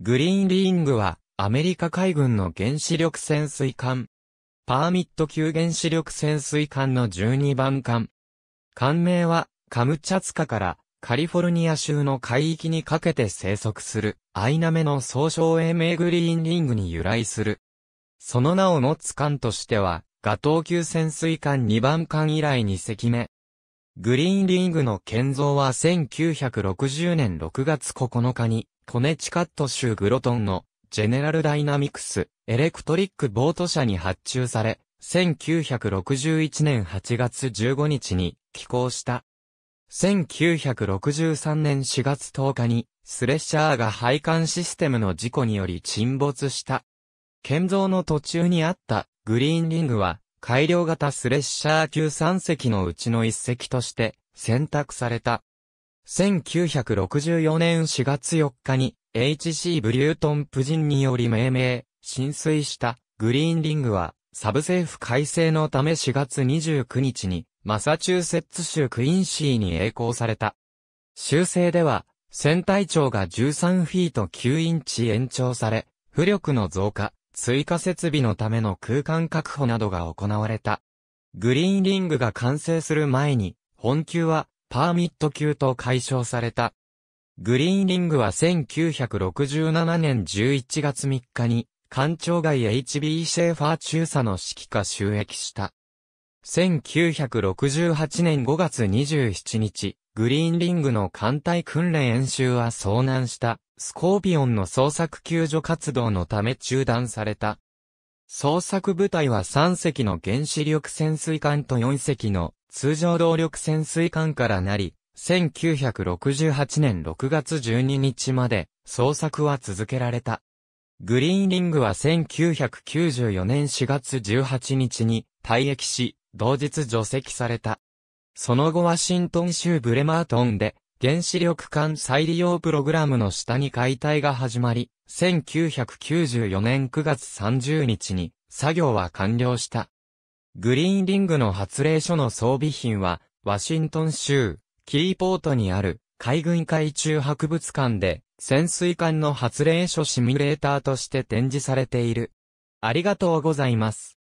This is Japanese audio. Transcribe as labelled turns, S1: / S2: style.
S1: グリーンリングは、アメリカ海軍の原子力潜水艦。パーミット級原子力潜水艦の12番艦。艦名は、カムチャツカからカリフォルニア州の海域にかけて生息する、アイナメの総称英名グリーンリングに由来する。その名を持つ艦としては、ガトー級潜水艦2番艦以来2隻目。グリーンリングの建造は1960年6月9日にコネチカット州グロトンのジェネラルダイナミクスエレクトリックボート社に発注され、1961年8月15日に寄港した。1963年4月10日にスレッシャーが配管システムの事故により沈没した。建造の途中にあったグリーンリングは改良型スレッシャー級3隻のうちの1隻として選択された。1964年4月4日に H.C. ブリュートンプジンにより命名、浸水したグリーンリングは、サブ政府改正のため4月29日に、マサチューセッツ州クインシーに栄光された。修正では、船体長が13フィート9インチ延長され、浮力の増加、追加設備のための空間確保などが行われた。グリーンリングが完成する前に、本級はパーミット級と解消された。グリーンリングは1967年11月3日に、官庁外 HB シェーファー中佐の指揮下収益した。1968年5月27日、グリーンリングの艦隊訓練演習は遭難したスコーピオンの捜索救助活動のため中断された。捜索部隊は3隻の原子力潜水艦と4隻の通常動力潜水艦からなり、1968年6月12日まで捜索は続けられた。グリーンリングは1994年4月18日に退役し、同日除籍された。その後ワシントン州ブレマートンで原子力艦再利用プログラムの下に解体が始まり、1994年9月30日に作業は完了した。グリーンリングの発令所の装備品は、ワシントン州、キーポートにある海軍海中博物館で、潜水艦の発令所シミュレーターとして展示されている。ありがとうございます。